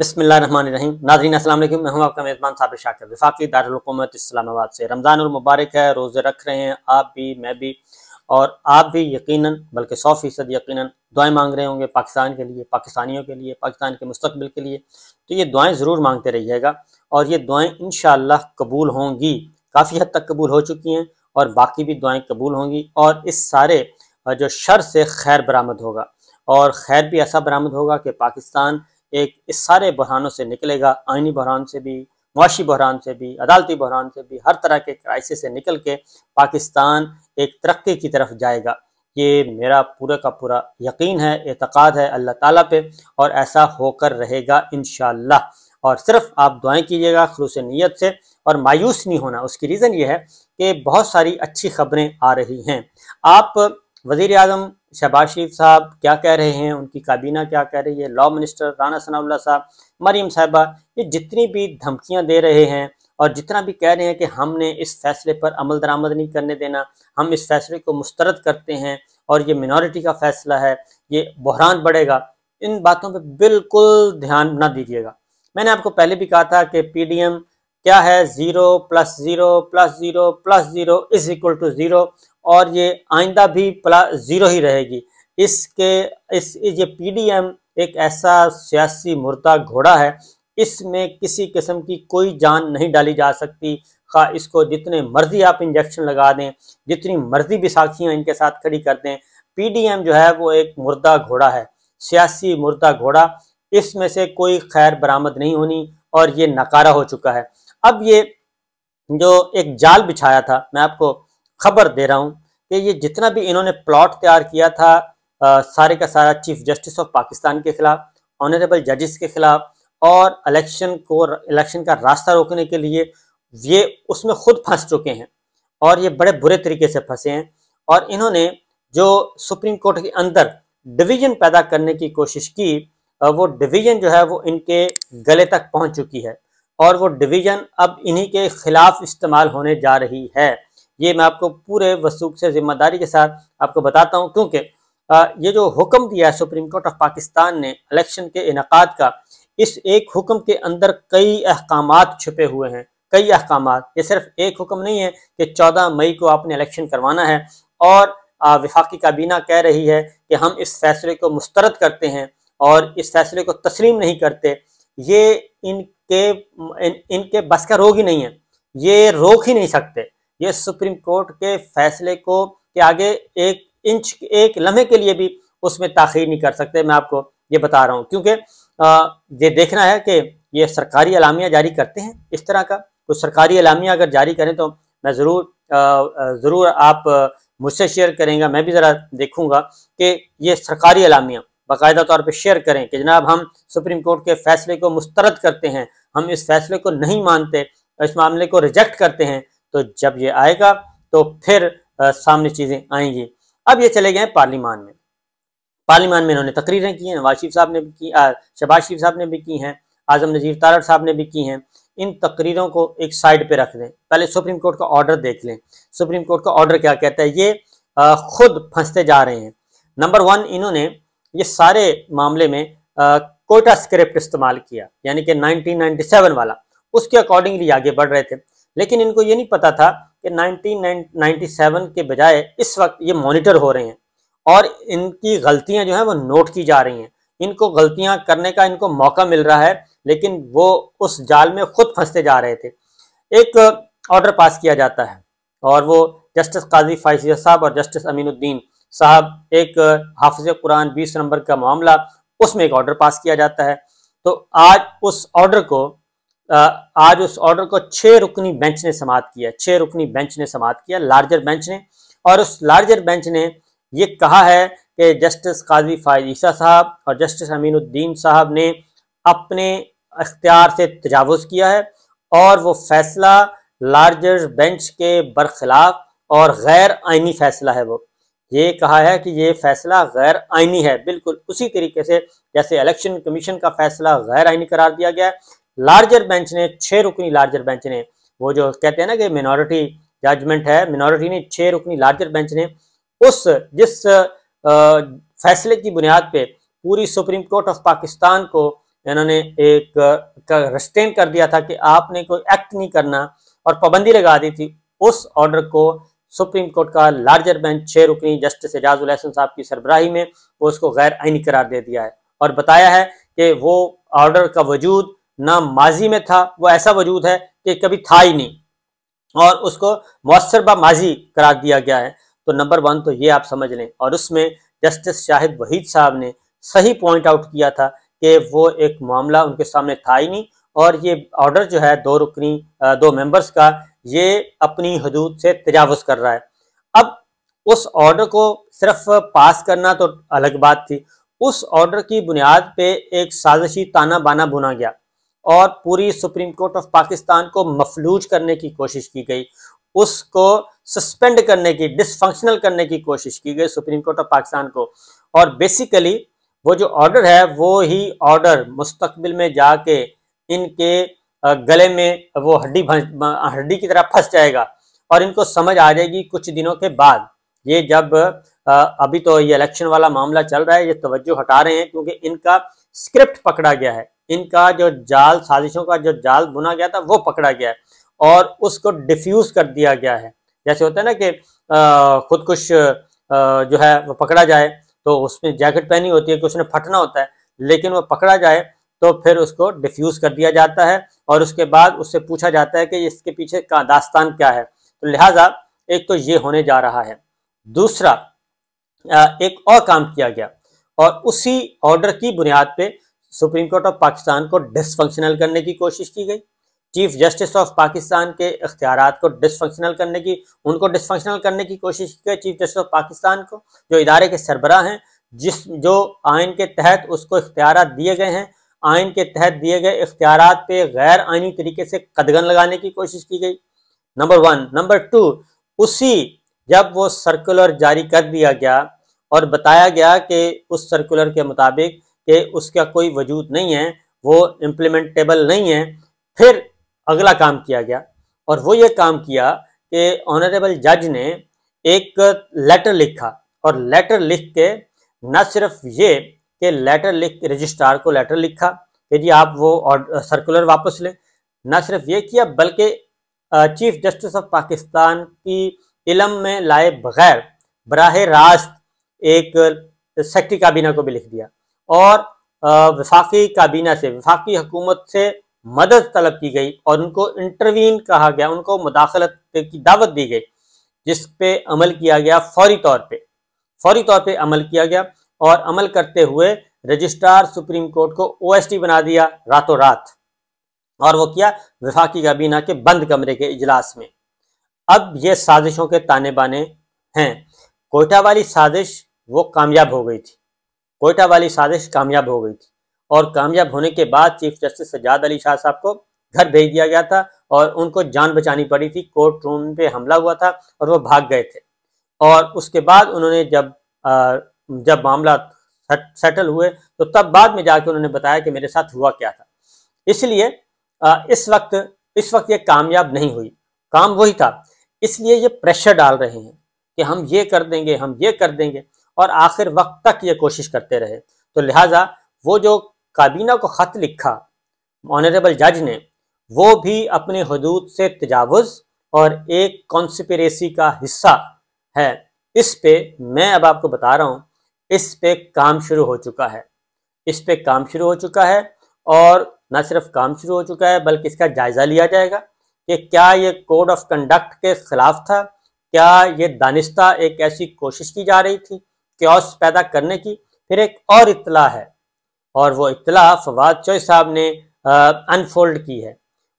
बिसमीम नाजरीन असल मैं हूँ आपका मेज़बान साबिर शाकिर विफाकी दारकूमत इस्लामाबाद से रमज़ान मुबारक है रोज़े रख रहे हैं आप भी मैं भी और आप भी यकीनन बल्कि सौ फ़ीसद यकीन दुआएं मांग रहे होंगे पाकिस्तान के लिए पाकिस्तानियों के लिए पाकिस्तान के मुस्तबिल के लिए तो ये दुआएँ ज़रूर मांगते रहिएगा और ये दुआएँ इन कबूल होंगी काफ़ी हद तक कबूल हो चुकी हैं और बाकी भी दुआएँ कबूल होंगी और इस सारे जो शर से खैर बरामद होगा और खैर भी ऐसा बरामद होगा कि पाकिस्तान एक इस सारे बहरानों से निकलेगा आइनी बहरान से भी मुआशी बहरान से भी अदालती बहरान से भी हर तरह के क्राइसिस से निकल के पाकिस्तान एक तरक्की की तरफ जाएगा ये मेरा पूरा का पूरा यकीन है एतक़ाद है अल्लाह ताला पे और ऐसा होकर रहेगा इन और सिर्फ आप दुआएं कीजिएगा खलूस नीयत से और मायूस नहीं होना उसकी रीज़न ये है कि बहुत सारी अच्छी खबरें आ रही हैं आप वजीर अजम शहबाज शरीफ साहब क्या कह रहे हैं उनकी काबीना क्या कह रही है लॉ मिनिस्टर राना सनाउल्ला साहब मरीम साहबा ये जितनी भी धमकियां दे रहे हैं और जितना भी कह रहे हैं कि हमने इस फैसले पर अमल दरामद नहीं करने देना हम इस फैसले को मुस्तरद करते हैं और ये मिनॉरिटी का फैसला है ये बहरान बढ़ेगा इन बातों पर बिल्कुल ध्यान ना दीजिएगा मैंने आपको पहले भी कहा था कि एम क्या है zero plus zero plus zero plus zero is equal to zero और ये आइंदा भी प्लस ज़ीरो ही रहेगी इसके इस ये पीडीएम एक ऐसा सियासी मुर्दा घोड़ा है इसमें किसी किस्म की कोई जान नहीं डाली जा सकती खा हाँ, इसको जितने मर्जी आप इंजेक्शन लगा दें जितनी मर्जी विसाखियाँ इनके साथ खड़ी कर दें पीडीएम जो है वो एक मुर्दा घोड़ा है सियासी मुर्दा घोड़ा इसमें से कोई खैर बरामद नहीं होनी और ये नकारा हो चुका है अब ये जो एक जाल बिछाया था मैं आपको खबर दे रहा हूँ कि ये जितना भी इन्होंने प्लॉट तैयार किया था आ, सारे का सारा चीफ जस्टिस ऑफ पाकिस्तान के खिलाफ ऑनरेबल जजेस के खिलाफ और इलेक्शन को इलेक्शन का रास्ता रोकने के लिए ये उसमें खुद फंस चुके हैं और ये बड़े बुरे तरीके से फंसे हैं और इन्होंने जो सुप्रीम कोर्ट के अंदर डिवीजन पैदा करने की कोशिश की वो डिवीजन जो है वो इनके गले तक पहुंच चुकी है और वो डिवीज़न अब इन्हीं के खिलाफ इस्तेमाल होने जा रही है ये मैं आपको पूरे वसूख से ज़िम्मेदारी के साथ आपको बताता हूँ क्योंकि ये जो हुक्म दिया है सुप्रीम कोर्ट ऑफ पाकिस्तान ने इलेक्शन के इनका का इस एक हुक्म के अंदर कई अहकाम छुपे हुए हैं कई अहकाम ये सिर्फ एक हुक्म नहीं है कि चौदह मई को आपने इलेक्शन करवाना है और विफाकी काबीना कह रही है कि हम इस फैसले को मुस्तरद करते हैं और इस फैसले को तस्लीम नहीं करते ये इन के इन, इनके बस का रोग ही नहीं है ये रोक ही नहीं सकते ये सुप्रीम कोर्ट के फैसले को के आगे एक इंच एक लम्हे के लिए भी उसमें ताखिर नहीं कर सकते मैं आपको ये बता रहा हूँ क्योंकि ये देखना है कि ये सरकारी अलामिया जारी करते हैं इस तरह का कुछ सरकारी अलामिया अगर जारी करें तो मैं ज़रूर ज़रूर आप मुझसे शेयर करेंगे मैं भी ज़रा देखूंगा कि ये सरकारी अलामिया बाकायदा तौर पर शेयर करें कि जनाब हम सुप्रीम कोर्ट के फैसले को मुस्तरद करते हैं हम इस फैसले को नहीं मानते इस मामले को रिजेक्ट करते हैं तो जब ये आएगा तो फिर आ, सामने चीज़ें आएंगी अब ये चले गए पार्लीमान में पार्लीमान में इन्होंने तकरीरें की हैं नवाज शरीफ साहब ने भी की शहबाज शरीफ साहब ने भी की हैं आजम नजीर तारड़ साहब ने भी की हैं इन तकरीरों को एक साइड पे रख दें पहले सुप्रीम कोर्ट का ऑर्डर देख लें सुप्रीम कोर्ट का ऑर्डर क्या कहता है ये आ, खुद फंसते जा रहे हैं नंबर वन इन्होंने ये सारे मामले में कोटा स्क्रिप्ट इस्तेमाल किया यानी कि 1997 वाला उसके अकॉर्डिंगली आगे बढ़ रहे थे लेकिन इनको ये नहीं पता था कि 1997 के बजाय इस वक्त ये मॉनिटर हो रहे हैं और इनकी गलतियां जो हैं वो नोट की जा रही हैं इनको गलतियां करने का इनको मौका मिल रहा है लेकिन वो उस जाल में खुद फंसते जा रहे थे एक ऑर्डर पास किया जाता है और वो जस्टिस काजी फाइजिया साहब और जस्टिस अमीनुद्दीन साहब एक हाफज कुरान बीस नंबर का मामला उसमें एक ऑर्डर पास किया जाता है तो आज उस ऑर्डर को आज उस ऑर्डर को छः रुकनी बेंच ने समाप्त किया छः रुकनी बेंच ने समाप्त किया लार्जर बेंच ने और उस लार्जर बेंच ने ये कहा है कि जस्टिस काजी फायदीसा साहब और जस्टिस अमीनुद्दीन साहब ने अपने अख्तियार से तजावज़ किया है और वो फैसला लार्जर बेंच के बरखिलाफ और गैर आइनी फैसला है वो ये कहा है कि ये फैसला गैर आइनी है बिल्कुल उसी तरीके से जैसे इलेक्शन कमीशन का फैसला गैर आइनी करार दिया गया है लार्जर बेंच ने छह रुकनी लार्जर बेंच ने वो जो कहते हैं ना कि मिनोरिटी जजमेंट है मिनोरिटी ने छह रुकनी लार्जर बेंच ने उस जिस आ, फैसले की बुनियाद पे पूरी सुप्रीम कोर्ट ऑफ पाकिस्तान को इन्होंने एक रस्टेन कर दिया था कि आपने कोई एक्ट नहीं करना और पाबंदी लगा दी थी उस ऑर्डर को सुप्रीम कोर्ट का लार्जर बेंच छह रुकनी जस्टिस एजाजुल हसन साहब की सरबराही में वो उसको गैर आइनी करार दे दिया है और बताया है कि वो ऑर्डर का वजूद ना माजी में था वो ऐसा वजूद है कि कभी था ही नहीं और उसको मौसर बा माजी करार दिया गया है तो नंबर वन तो ये आप समझ लें और उसमें जस्टिस शाहिद वहीद साहब ने सही पॉइंट आउट किया था कि वो एक मामला उनके सामने था ही नहीं और ये ऑर्डर जो है दो रुकनी दो मेंबर्स का ये अपनी हदूद से तजावज़ कर रहा है अब उस ऑर्डर को सिर्फ पास करना तो अलग बात थी उस ऑर्डर की बुनियाद पे एक साजिशी ताना बाना बुना गया और पूरी सुप्रीम कोर्ट ऑफ पाकिस्तान को मफलूज करने की कोशिश की गई उसको सस्पेंड करने की डिसफंक्शनल करने की कोशिश की गई सुप्रीम कोर्ट ऑफ पाकिस्तान को और बेसिकली वो जो ऑर्डर है वो ही ऑर्डर मुस्तकबिल में जाके इनके गले में वो हड्डी हड्डी की तरह फंस जाएगा और इनको समझ आ जाएगी कुछ दिनों के बाद ये जब अभी तो ये इलेक्शन वाला मामला चल रहा है ये तवज्जो हटा रहे हैं क्योंकि इनका स्क्रिप्ट पकड़ा गया है इनका जो जाल साजिशों का जो जाल बुना गया था वो पकड़ा गया है और उसको डिफ्यूज कर दिया गया है जैसे होता है ना कि खुदकुश जो है वो पकड़ा जाए तो उसमें जैकेट पहनी होती है कि उसने फटना होता है लेकिन वो पकड़ा जाए तो फिर उसको डिफ्यूज कर दिया जाता है और उसके बाद उससे पूछा जाता है कि इसके पीछे का दास्तान क्या है तो लिहाजा एक तो ये होने जा रहा है दूसरा एक और काम किया गया और उसी ऑर्डर की बुनियाद पे सुप्रीम कोर्ट ऑफ पाकिस्तान को डिसफंक्शनल करने की कोशिश की गई चीफ जस्टिस ऑफ पाकिस्तान के इख्तियार को डिसफंक्शनल करने की उनको डिसफंक्शनल करने की कोशिश की गई चीफ जस्टिस ऑफ पाकिस्तान को जो इदारे के सरबरा हैं जिस जो आइन के तहत उसको इख्तियार दिए गए हैं आइन के तहत दिए गए इख्तियार पे गैर आइनी तरीके से कदगन लगाने की कोशिश की गई नंबर वन नंबर टू उसी जब वो सर्कुलर जारी कर दिया गया और बताया गया कि उस सर्कुलर के मुताबिक कि उसका कोई वजूद नहीं है वो इम्प्लीमेंटेबल नहीं है फिर अगला काम किया गया और वो ये काम किया कि ऑनरेबल जज ने एक लेटर लिखा और लेटर लिख के न सिर्फ ये कि लेटर लिख रजिस्ट्रार को लेटर लिखा कि जी आप वो और सर्कुलर वापस लें ना सिर्फ ये किया बल्कि चीफ जस्टिस ऑफ पाकिस्तान की इलम में लाए बगैर बरह रास्त एक सेक्टी काबीना को भी लिख दिया और वफाकी काबीना से वफाकी हुकूमत से मदद तलब की गई और उनको इंटरवीन कहा गया उनको मुदाखलत की दावत दी गई जिस पे अमल किया गया फौरी तौर पे फौरी तौर पे अमल किया गया और अमल करते हुए रजिस्ट्रार सुप्रीम कोर्ट को ओएसटी बना दिया रातों रात और वो किया विफाकी काबीना के बंद कमरे के इजलास में अब ये साजिशों के ताने बाने हैं कोयटा वाली साजिश वो कामयाब हो गई थी कोयटा वाली साजिश कामयाब हो गई थी और कामयाब होने के बाद चीफ जस्टिस सजाद अली शाह साहब को घर भेज दिया गया था और उनको जान बचानी पड़ी थी कोर्ट रूम पे हमला हुआ था और वो भाग गए थे और उसके बाद उन्होंने जब जब मामला सेटल हुए तो तब बाद में जाके उन्होंने बताया कि मेरे साथ हुआ क्या था इसलिए इस वक्त इस वक्त ये कामयाब नहीं हुई काम वही था इसलिए ये प्रेशर डाल रहे हैं कि हम ये कर देंगे हम ये कर देंगे और आखिर वक्त तक ये कोशिश करते रहे तो लिहाजा वो जो काबीना को ख़त लिखा ऑनरेबल जज ने वो भी अपने हदूद से तजावज़ और एक कॉन्सपेरेसी का हिस्सा है इस पे मैं अब आपको बता रहा हूँ इस पे काम शुरू हो चुका है इस पे काम शुरू हो चुका है और न सिर्फ काम शुरू हो चुका है बल्कि इसका जायज़ा लिया जाएगा कि क्या ये कोड ऑफ कंडक्ट के खिलाफ था क्या ये दानिश्ता एक ऐसी कोशिश की जा रही थी क्योस पैदा करने की फिर एक और इतला है और वो इतला फवाद चौहरी साहब ने अनफोल्ड की है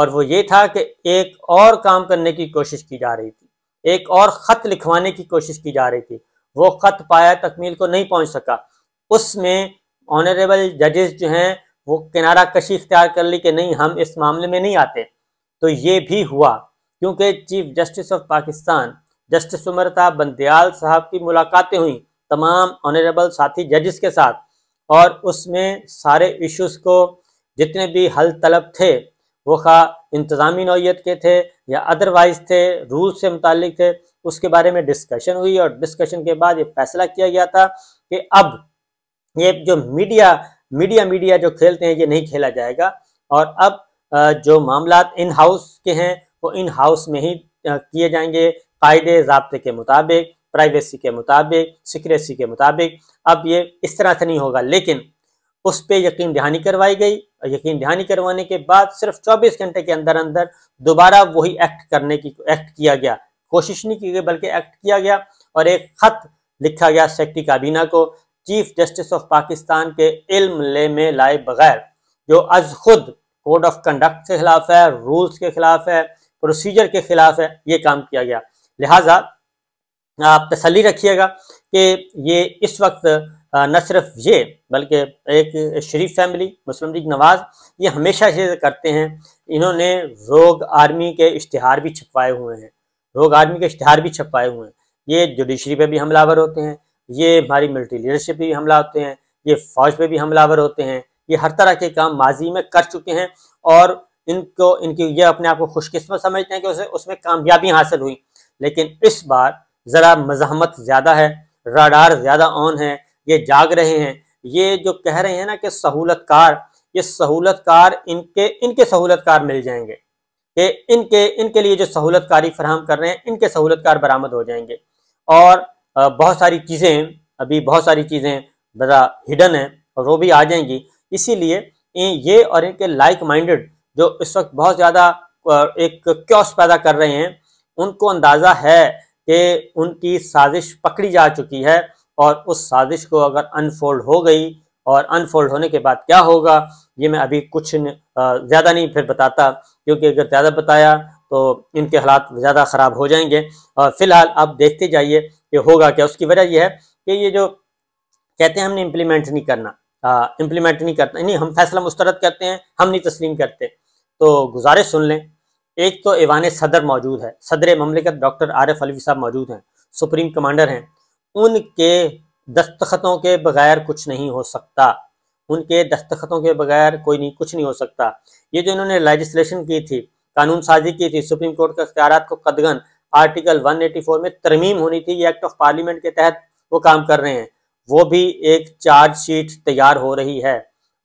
और वो ये था कि एक और काम करने की कोशिश की जा रही थी एक और ख़त लिखवाने की कोशिश की जा रही थी वो ख़त पाया तकमील को नहीं पहुंच सका उसमें ऑनरेबल जजेस जो हैं वो किनारा कशी इख्तियार कर ली कि नहीं हम इस मामले में नहीं आते तो ये भी हुआ क्योंकि chief justice of Pakistan justice Umar Ata Bandial साहब की मुलाकातें हुई तमाम ऑनरेबल साथी जजेस के साथ और उसमें सारे इश्यूज़ को जितने भी हल तलब थे वो खा इंतज़ामी नौीय के थे या अदरवाइज थे रूल से मुतक थे उसके बारे में डिस्कशन हुई और डिस्कशन के बाद ये फैसला किया गया था कि अब ये जो मीडिया मीडिया मीडिया जो खेलते हैं ये नहीं खेला जाएगा और अब जो मामला इन हाउस के हैं वो इन हाउस में ही किए जाएंगे कायदे जबते के मुताबिक प्राइवेसी के मुताबिक सिक्रेसी के मुताबिक अब ये इस तरह से नहीं होगा लेकिन उस पर यकीन दहानी करवाई गई और यकीन दहानी करवाने के बाद सिर्फ 24 घंटे के अंदर अंदर दोबारा वही एक्ट करने की एक्ट किया गया कोशिश नहीं की गई बल्कि एक्ट किया गया और एक खत लिखा गया सेक्टरी काबीना को चीफ जस्टिस ऑफ पाकिस्तान के इल्म ले में लाए बगैर जो अज खुद कोड ऑफ कंडक्ट के खिलाफ है रूल्स के खिलाफ है प्रोसीजर के खिलाफ है ये काम किया गया लिहाजा आप तसली रखिएगा कि ये इस वक्त न सिर्फ ये बल्कि एक Sharif family Muslim League Nawaz ये हमेशा से करते हैं इन्होंने रोग आर्मी के इश्तहार भी छपवाए हुए हैं लोग आदमी के इश्तहार भी छपवाए हुए हैं ये जुडिशरी पे भी हमलावर होते हैं ये हमारी मिलिट्री लीडरशिप पे भी हमला होते हैं ये फौज पे भी हमलावर होते हैं ये हर तरह के काम माजी में कर चुके हैं और इनको इनकी ये अपने आप को खुशकिस्मत समझते हैं कि उसे उसमें कामयाबी हासिल हुई लेकिन इस बार ज़रा मजामत ज़्यादा है राडार ज़्यादा ऑन है ये जाग रहे हैं ये जो कह रहे हैं ना कि सहूलतकार ये सहूलतकार इनके इनके सहूलतकार मिल जाएंगे कि इनके इनके लिए जो सहूलतकारी फराहम कर रहे हैं इनके सहूलतकार बरामद हो जाएंगे और बहुत सारी चीज़ें अभी बहुत सारी चीज़ें बड़ा हिडन हैं और वो भी आ जाएंगी इसीलिए ये और इनके लाइक माइंडेड जो इस वक्त बहुत ज़्यादा एक क्योस पैदा कर रहे हैं उनको अंदाज़ा है कि उनकी साजिश पकड़ी जा चुकी है और उस साजिश को अगर अनफोल्ड हो गई और अनफोल्ड होने के बाद क्या होगा ये मैं अभी कुछ ज़्यादा नहीं फिर बताता क्योंकि अगर ज़्यादा बताया तो इनके हालात ज़्यादा ख़राब हो जाएंगे और फिलहाल आप देखते जाइए कि होगा क्या उसकी वजह यह है कि ये जो कहते हैं हमने इम्प्लीमेंट नहीं करना इम्प्लीमेंट नहीं करता नहीं हम फैसला मुस्तरद करते हैं हम नहीं तस्लीम करते तो गुजारिश सुन लें एक तो ईवान सदर मौजूद है सदर ममलिकत डॉक्टर एफ अलवी साहब मौजूद हैं सुप्रीम कमांडर हैं उनके दस्तखतों के बगैर कुछ नहीं हो सकता उनके दस्तखतों के बगैर कोई नहीं कुछ नहीं हो सकता ये जो इन्होंने लेजिस्लेशन की थी कानून साजी की थी सुप्रीम कोर्ट के अख्तियार को कदगन आर्टिकल 184 में तरमीम होनी थी ये एक्ट ऑफ पार्लियामेंट के तहत वो काम कर रहे हैं वो भी एक चार्जशीट तैयार हो रही है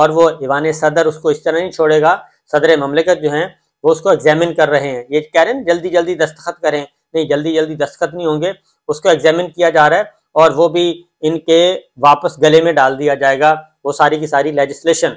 और वो ईवान सदर उसको इस तरह नहीं छोड़ेगा सदर ममलिकत जो है वो उसको एग्जामिन कर रहे हैं ये कह रहे हैं जल्दी जल्दी दस्तखत करें नहीं जल्दी जल्दी दस्तखत नहीं होंगे उसको एग्जामिन किया जा रहा है और वो भी इनके वापस गले में डाल दिया जाएगा वो सारी की सारी लेजिस्लेशन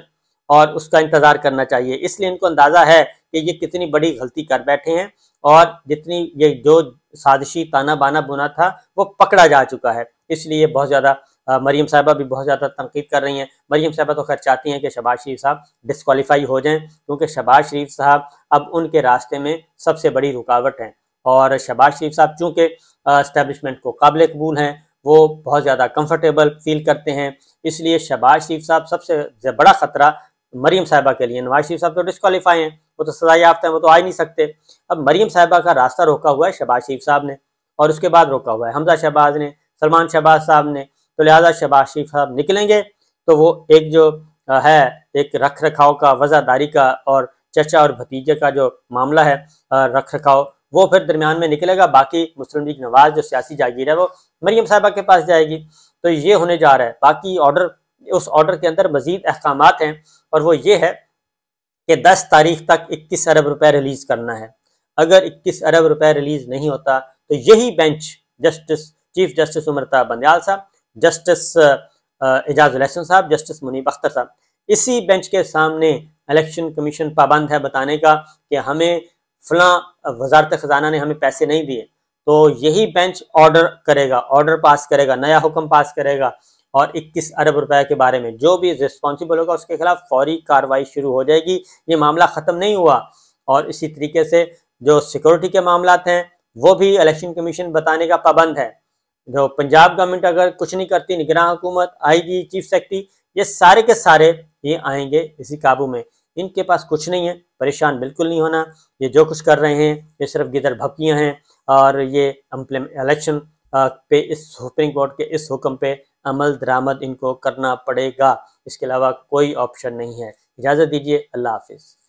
और उसका इंतज़ार करना चाहिए इसलिए इनको अंदाज़ा है कि ये कितनी बड़ी गलती कर बैठे हैं और जितनी ये जो साजिशी ताना बाना बुना था वो पकड़ा जा चुका है इसलिए बहुत ज़्यादा मरीम साहबा भी बहुत ज़्यादा तनकीद कर रही हैं मरीम साहबा तो खैर चाहती हैं कि शबाज शरीफ साहब डिसकॉलीफाई हो जाएं क्योंकि शबाज शरीफ साहब अब उनके रास्ते में सबसे बड़ी रुकावट हैं और शबाज शरीफ साहब चूंकि इस्टेबलिशमेंट को काबिल कबूल हैं वो बहुत ज़्यादा कंफर्टेबल फील करते हैं इसलिए शहबाज शरीफ साहब सबसे बड़ा ख़तरा मरीम साहबा के लिए नवाज शरीफ साहब तो डिसकॉलीफाई हैं वो तो सजा याफ्ता है वो तो आ ही नहीं सकते अब मरीम साहबा का रास्ता रोका हुआ है शहबाज शरीफ साहब ने और उसके बाद रोका हुआ है हमजा शहबाज ने सलमान शहबाज साहब ने तो लिहाजा शहबाज शरीफ साहब निकलेंगे तो वो एक जो है एक रख रखाव का वजादारी का और चचा और भतीजे का जो मामला है रख रखाव वो फिर दरमियान में निकलेगा बाकी मुस्लिम लीग नवाज जो सियासी जागीर है वो मरियम साहबा के पास जाएगी तो ये होने जा रहा है बाकी ऑर्डर उस ऑर्डर के अंदर मजीद अहकाम हैं और वो ये है कि दस तारीख तक इक्कीस अरब रुपए रिलीज करना है अगर इक्कीस अरब रुपए रिलीज नहीं होता तो यही bench justice chief justice Umar Ata Bandial साहब जस्टिस एजाज उलहसन साहब जस्टिस मुनीब अख्तर साहब इसी बेंच के सामने इलेक्शन कमीशन पाबंद है बताने का कि हमें फला वजारत ख़जाना ने हमें पैसे नहीं दिए तो यही बेंच ऑर्डर करेगा ऑर्डर पास करेगा नया हुक्म पास करेगा और 21 अरब रुपए के बारे में जो भी रिस्पॉन्सिबल होगा उसके खिलाफ फौरी कार्रवाई शुरू हो जाएगी ये मामला ख़त्म नहीं हुआ और इसी तरीके से जो सिक्योरिटी के मामला हैं वो भी इलेक्शन कमीशन बताने का पाबंद है जो पंजाब गवर्नमेंट अगर कुछ नहीं करती निगरान हुकूमत आएगी चीफ सेक्रेटरी ये सारे के सारे ये आएंगे इसी काबू में इनके पास कुछ नहीं है परेशान बिल्कुल नहीं होना ये जो कुछ कर रहे हैं ये सिर्फ गिदर भपकियाँ हैं और ये इलेक्शन पे इस सुप्रीम कोर्ट के इस हुक्म पे अमल दरामद इनको करना पड़ेगा इसके अलावा कोई ऑप्शन नहीं है इजाज़त दीजिए अल्लाह हाफिज़